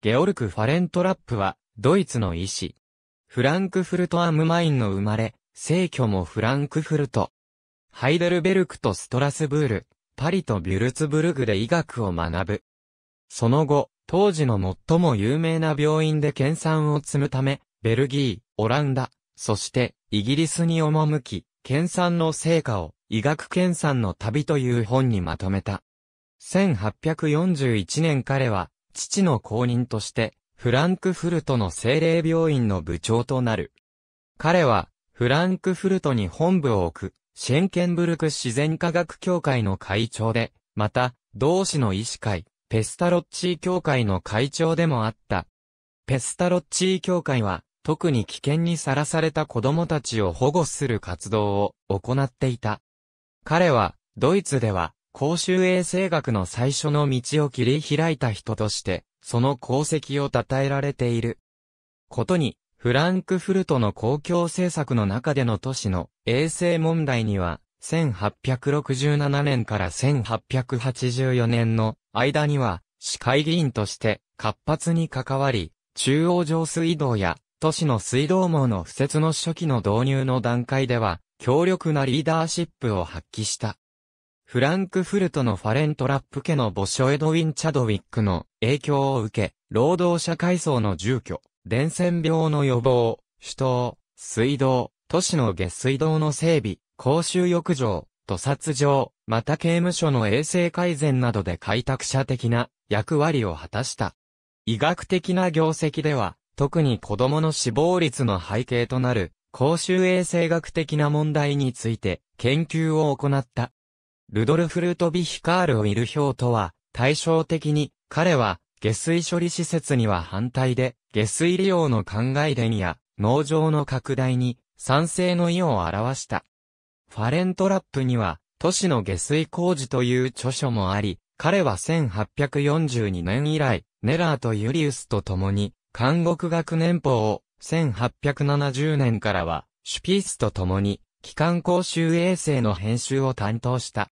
ゲオルク・ファレントラップは、ドイツの医師。フランクフルト・アムマインの生まれ、生居もフランクフルト。ハイデルベルクとストラスブール、パリとビュルツブルグで医学を学ぶ。その後、当時の最も有名な病院で研鑽を積むため、ベルギー、オランダ、そしてイギリスに赴き、研鑽の成果を医学研鑽の旅という本にまとめた。1841年彼は父の後任として、フランクフルトの精霊病院の部長となる。彼は、フランクフルトに本部を置く、シェンケンブルク自然科学協会の会長で、また、同志の医師会、ペスタロッチー協会の会長でもあった。ペスタロッチー協会は、特に危険にさらされた子供たちを保護する活動を行っていた。彼は、ドイツでは、公衆衛生学の最初の道を切り開いた人として、その功績を称えられている。ことに、フランクフルトの公共政策の中での都市の衛生問題には、1867年から1884年の間には、市会議員として活発に関わり、中央上水道や都市の水道網の敷設の初期の導入の段階では、強力なリーダーシップを発揮した。フランクフルトのファレントラップ家の墓所エドウィン・チャドウィックの影響を受け、労働者階層の住居、伝染病の予防、首都、水道、都市の下水道の整備、公衆浴場、土殺場、また刑務所の衛生改善などで開拓者的な役割を果たした。医学的な業績では、特に子供の死亡率の背景となる、公衆衛生学的な問題について研究を行った。ルドルフ・ルトビヒ・カール・ウィルヒョウとは、対照的に、彼は、下水処理施設には反対で、下水利用の考え伝や、農場の拡大に、賛成の意を表した。ファレントラップには、都市の下水工事という著書もあり、彼は1842年以来、ネラーとユリウスと共に、監獄学年報を、1870年からは、シュピースと共に、機関公衆衛生の編集を担当した。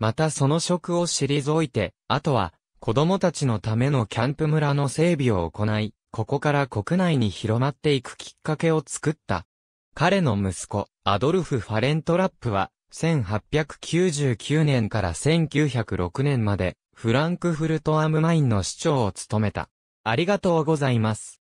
またその職を退いて、あとは、子供たちのためのキャンプ村の整備を行い、ここから国内に広まっていくきっかけを作った。彼の息子、アドルフ・ファレントラップは、1899年から1906年まで、フランクフルト・アムマインの市長を務めた。ありがとうございます。